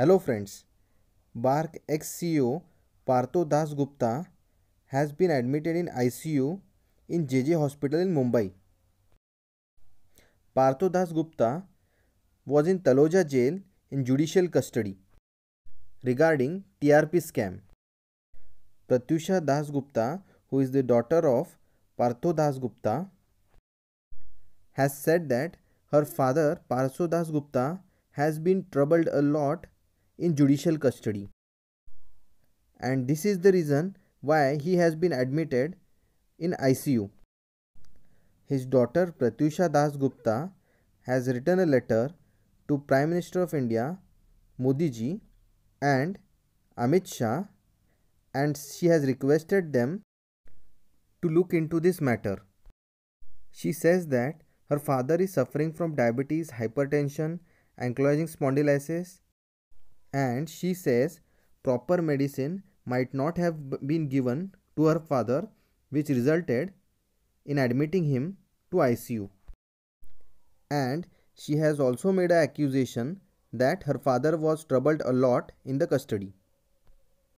Hello friends BARC ex CEO Partho Das Gupta has been admitted in I C U in J J hospital in Mumbai Partho Das Gupta was in Taloja jail in judicial custody regarding T R P scam Pratyusha Das Gupta who is the daughter of Partho Das Gupta has said that father father Das Gupta has been troubled a lot in judicial custody. And this is the reason why he has been admitted in ICU. His daughter Pratyusha Das Gupta has written a letter to Prime Minister of India Modi ji and Amit Shah and she has requested them to look into this matter. She says that her father is suffering from diabetes, hypertension, ankylosing spondylitis and she says proper medicine might not have been given to her father which resulted in admitting him to ICU. And she has also made an accusation that her father was troubled a lot in the custody.